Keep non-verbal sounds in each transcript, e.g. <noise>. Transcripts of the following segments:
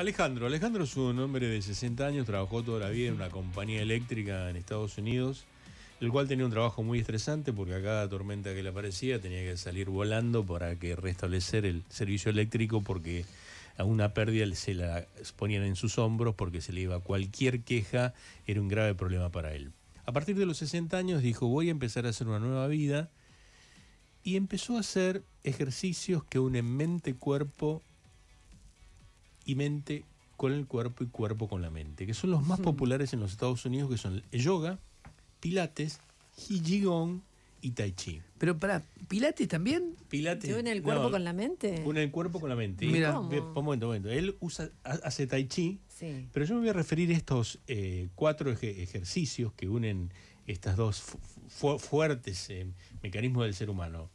Alejandro, Alejandro es un hombre de 60 años, trabajó toda la vida en una compañía eléctrica en Estados Unidos, el cual tenía un trabajo muy estresante porque a cada tormenta que le aparecía tenía que salir volando para que restablecer el servicio eléctrico porque a una pérdida se la ponían en sus hombros porque se le iba cualquier queja, era un grave problema para él. A partir de los 60 años dijo voy a empezar a hacer una nueva vida y empezó a hacer ejercicios que unen mente, cuerpo y mente con el cuerpo y cuerpo con la mente, que son los más hmm. populares en los Estados Unidos, que son yoga, pilates, y y tai chi. Pero para pilates también. Pilates. ¿Une el cuerpo con la mente? Une el cuerpo con la mente. un momento, un momento. Él usa, hace tai chi, sí. pero yo me voy a referir a estos eh, cuatro ejercicios que unen estas dos fuertes eh, mecanismos del ser humano.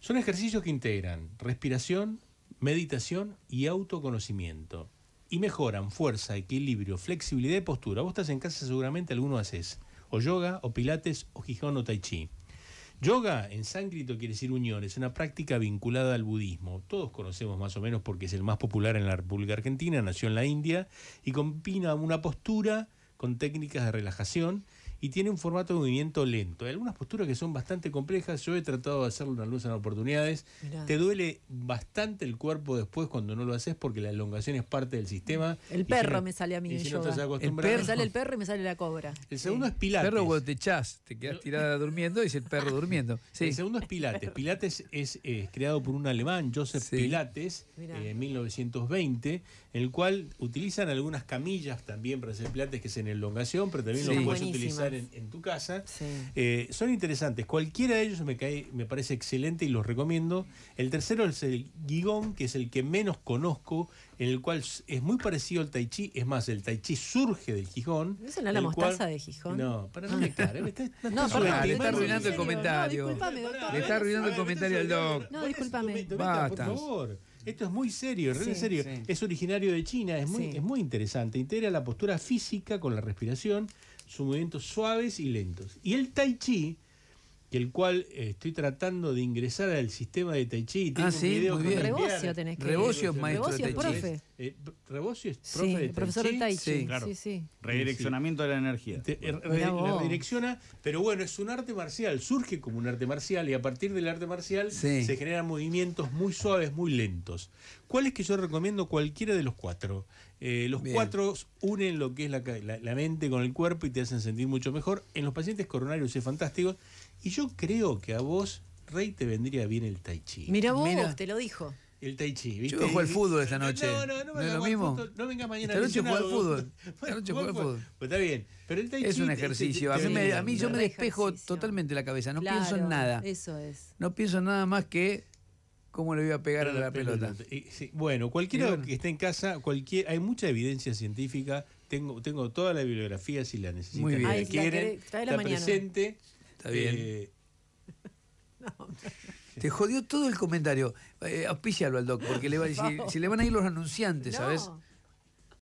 Son ejercicios que integran respiración, meditación y autoconocimiento. Y mejoran fuerza, equilibrio, flexibilidad y postura. Vos estás en casa, seguramente alguno haces. O yoga, o pilates, o gijón, o tai chi. Yoga en sánscrito quiere decir unión, es una práctica vinculada al budismo. Todos conocemos más o menos porque es el más popular en la República Argentina, nació en la India y combina una postura con técnicas de relajación y tiene un formato de movimiento lento. Hay algunas posturas que son bastante complejas. Yo he tratado de hacerlo en oportunidades. Te duele bastante el cuerpo después cuando no lo haces porque la elongación es parte del sistema. El perro me sale a mí. el perro. Me sale el perro y me sale la cobra. El segundo es Pilates. El perro te echás, te quedas tirada durmiendo y es el perro durmiendo. El segundo es Pilates. Pilates eh, es creado por un alemán, Joseph Pilates, eh, en 1920, en el cual utilizan algunas camillas también para hacer Pilates que es en elongación, pero también lo puedes utilizar en, tu casa. Eh, son interesantes. Cualquiera de ellos me, cae, me parece excelente y los recomiendo. El tercero es el Gigón, que es el que menos conozco, en el cual es muy parecido al Tai Chi. Es más, el Tai Chi surge del Gijón. ¿No es la mostaza de Gijón? No, para ah. no me cara. no, no le está arruinando el comentario. le está arruinando el comentario al doc. No, disculpame Basta. Esto es muy serio, es Es originario de China, es muy, es muy interesante. Integra la postura física con la respiración, sus movimientos suaves y lentos. Y el tai chi que el cual estoy tratando de ingresar al sistema de Tai Chi. ah, sí, video Rebocio tenés que maestro Rebocio profe. Eh, Rebocio es profe de tai Chi. Sí, sí, Redireccionamiento de la energía. Eh, la pero bueno, es un arte marcial, surge como un arte marcial y a partir del arte marcial se generan movimientos muy suaves, muy lentos. ¿Cuál es que yo recomiendo cualquiera de los cuatro? Eh, los cuatro unen lo que es la, la, mente con el cuerpo y te hacen sentir mucho mejor. En los pacientes coronarios es fantástico. Y yo creo que a vos, Rey, te vendría bien el tai chi. Mira vos, te lo dijo. El tai chi, ¿viste? Yo juego al fútbol esta noche. No, no, no, ¿No es lo mismo. no vengas mañana. Esta noche juego al fútbol. <laughs> Esta noche juego al fútbol. Pues está bien. Pero el tai Es un ejercicio. a mí, yo me despejo totalmente la cabeza. No pienso en nada. Eso es. No pienso en nada más que ¿Cómo le iba a pegar a la, pelota? bueno, cualquiera que esté en casa, cualquier, hay mucha evidencia científica. Tengo, tengo toda la bibliografía si la necesitan. Muy bien. si la quiere, está presente. Está bien. Eh, <laughs> Te jodió todo el comentario. Eh, al doc, porque le a decir, si <laughs> le van a ir los anunciantes, ¿sabes?